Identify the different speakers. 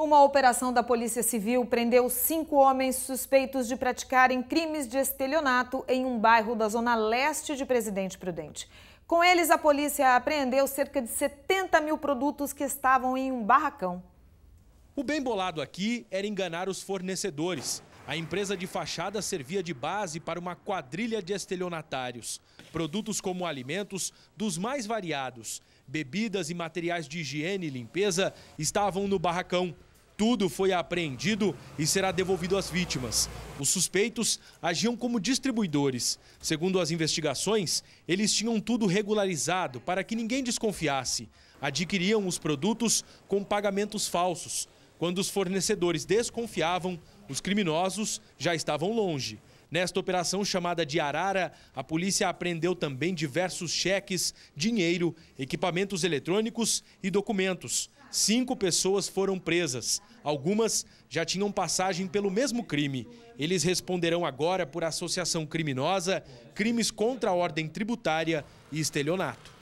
Speaker 1: Uma operação da Polícia Civil prendeu cinco homens suspeitos de praticarem crimes de estelionato em um bairro da zona leste de Presidente Prudente. Com eles, a polícia apreendeu cerca de 70 mil produtos que estavam em um barracão.
Speaker 2: O bem bolado aqui era enganar os fornecedores. A empresa de fachada servia de base para uma quadrilha de estelionatários. Produtos como alimentos dos mais variados, bebidas e materiais de higiene e limpeza estavam no barracão. Tudo foi apreendido e será devolvido às vítimas. Os suspeitos agiam como distribuidores. Segundo as investigações, eles tinham tudo regularizado para que ninguém desconfiasse. Adquiriam os produtos com pagamentos falsos. Quando os fornecedores desconfiavam, os criminosos já estavam longe. Nesta operação chamada de Arara, a polícia apreendeu também diversos cheques, dinheiro, equipamentos eletrônicos e documentos. Cinco pessoas foram presas. Algumas já tinham passagem pelo mesmo crime. Eles responderão agora por associação criminosa, crimes contra a ordem tributária e estelionato.